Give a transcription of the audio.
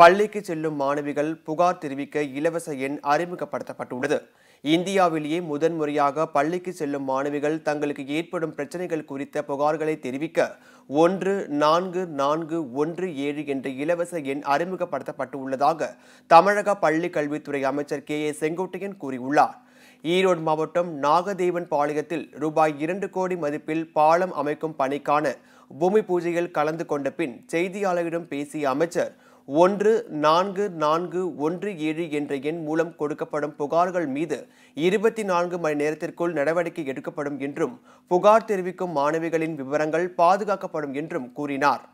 பள்ளிக்கு செல்லும் மாணவிகள் புகார் தெரிவிக்க இலவச எண் அறிமுகப்படுத்தப்பட்டுள்ளது இந்தியாவிலேயே முதன்முறையாக பள்ளிக்கு செல்லும் மாணவிகள் தங்களுக்கு ஏற்படும் பிரச்சனைகள் குறித்த புகார்களை தெரிவிக்க ஒன்று நான்கு நான்கு ஒன்று ஏழு என்ற இலவச எண் அறிமுகப்படுத்தப்பட்டுள்ளதாக தமிழக பள்ளி கல்வித்துறை அமைச்சர் கே ஏ செங்கோட்டையன் கூறியுள்ளார் ஈரோடு மாவட்டம் நாகதேவன் பாளையத்தில் ரூபாய் இரண்டு கோடி மதிப்பில் பாலம் அமைக்கும் பணிக்கான பூமி பூஜையில் கலந்து கொண்ட பின் செய்தியாளரிடம் பேசிய அமைச்சர் ஒன்று நான்கு நான்கு ஒன்று ஏழு என்ற எண் மூலம் கொடுக்கப்படும் புகார்கள் மீது இருபத்தி நான்கு மணி நேரத்திற்குள் நடவடிக்கை எடுக்கப்படும் என்றும் புகார் தெரிவிக்கும் மாணவிகளின் விவரங்கள் பாதுகாக்கப்படும் என்றும் கூறினார்